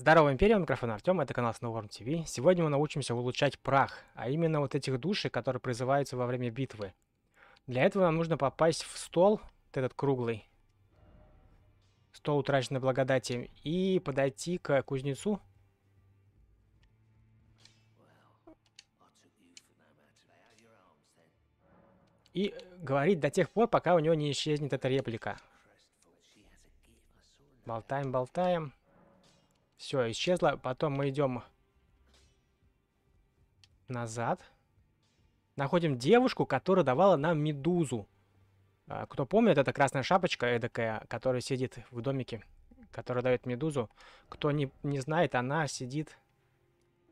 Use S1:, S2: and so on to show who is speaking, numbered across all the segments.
S1: Здорово, Империя, у Артем, это канал Snowworm TV. Сегодня мы научимся улучшать прах, а именно вот этих душей, которые призываются во время битвы. Для этого нам нужно попасть в стол, вот этот круглый, стол утраченной благодати, и подойти к кузнецу. И говорить до тех пор, пока у него не исчезнет эта реплика. Болтаем, болтаем. Все, исчезло. Потом мы идем назад. Находим девушку, которая давала нам медузу. А, кто помнит, это красная шапочка эдакая, которая сидит в домике, которая дает медузу. Кто не, не знает, она сидит...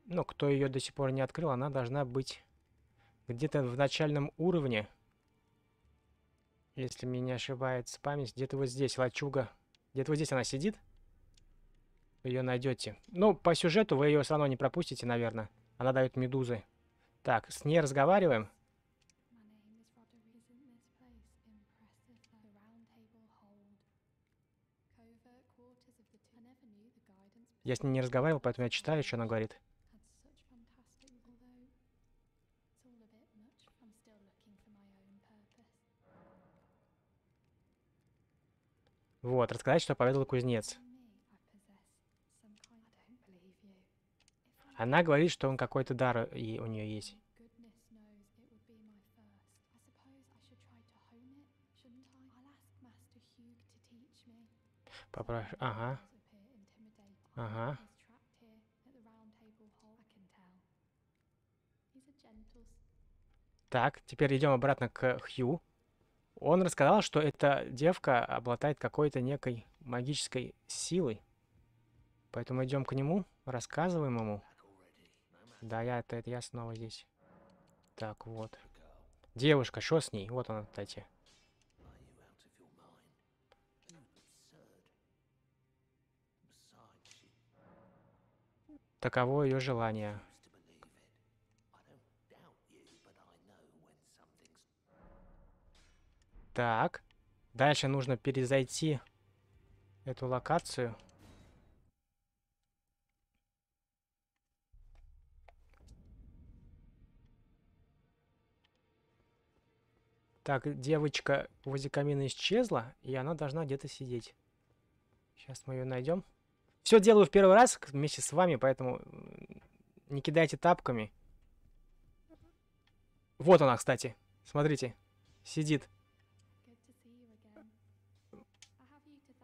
S1: Ну, кто ее до сих пор не открыл, она должна быть где-то в начальном уровне. Если меня ошибается память, где-то вот здесь лачуга. Где-то вот здесь она сидит ее найдете. Ну, по сюжету вы ее все равно не пропустите, наверное. Она дает медузы. Так, с ней разговариваем. Я с ней не разговаривал, поэтому я читаю, что она говорит. Вот, рассказать, что поведал кузнец. Она говорит, что он какой-то дар э, и у нее есть. Попрошу. Ага. Ага. Так, теперь идем обратно к Хью. Он рассказал, что эта девка обладает какой-то некой магической силой. Поэтому идем к нему, рассказываем ему. Да, я, это, это я снова здесь. Так, вот. Девушка, что с ней? Вот она, кстати. Таково ее желание. Так. Дальше нужно перезайти эту локацию. Так, девочка возле камина исчезла, и она должна где-то сидеть. Сейчас мы ее найдем. Все делаю в первый раз вместе с вами, поэтому не кидайте тапками. Вот она, кстати. Смотрите. Сидит.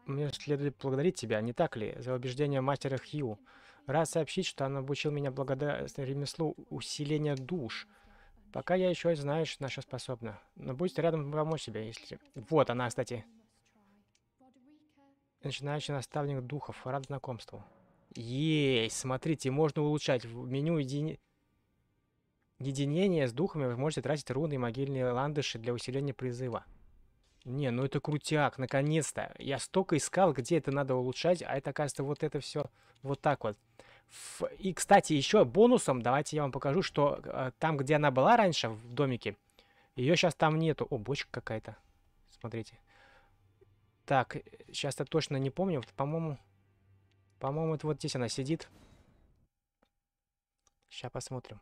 S1: Мне следует благодарить тебя, не так ли, за убеждение мастера Хью. Раз сообщить, что она обучил меня благодаря ремеслу усиления душ — Пока я еще знаешь, на что способна. Но будь рядом помочь себе, если... Вот она, кстати. Начинающий наставник духов. Рад знакомству. Есть, смотрите, можно улучшать. В меню едини... единения с духами вы можете тратить руны и могильные ландыши для усиления призыва. Не, ну это крутяк, наконец-то. Я столько искал, где это надо улучшать, а это, оказывается, вот это все вот так вот. И, кстати, еще бонусом, давайте я вам покажу, что э, там, где она была раньше, в домике, ее сейчас там нету. О, бочка какая-то. Смотрите. Так, сейчас э, я точно не помню. По-моему, по-моему, это вот здесь она сидит. Сейчас посмотрим.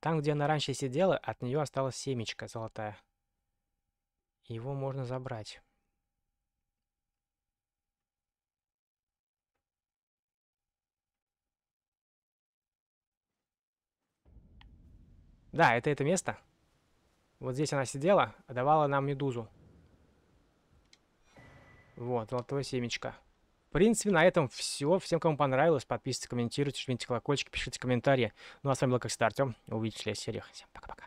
S1: Там, где она раньше сидела, от нее осталась семечка золотая. Его можно забрать. Да, это это место. Вот здесь она сидела, давала нам медузу. Вот, золотое семечко. В принципе, на этом все. Всем, кому понравилось, подписывайтесь, комментируйте, жмите колокольчик, пишите комментарии. Ну а с вами был Как Артем. Увидимся в следующих сериях. Всем пока-пока.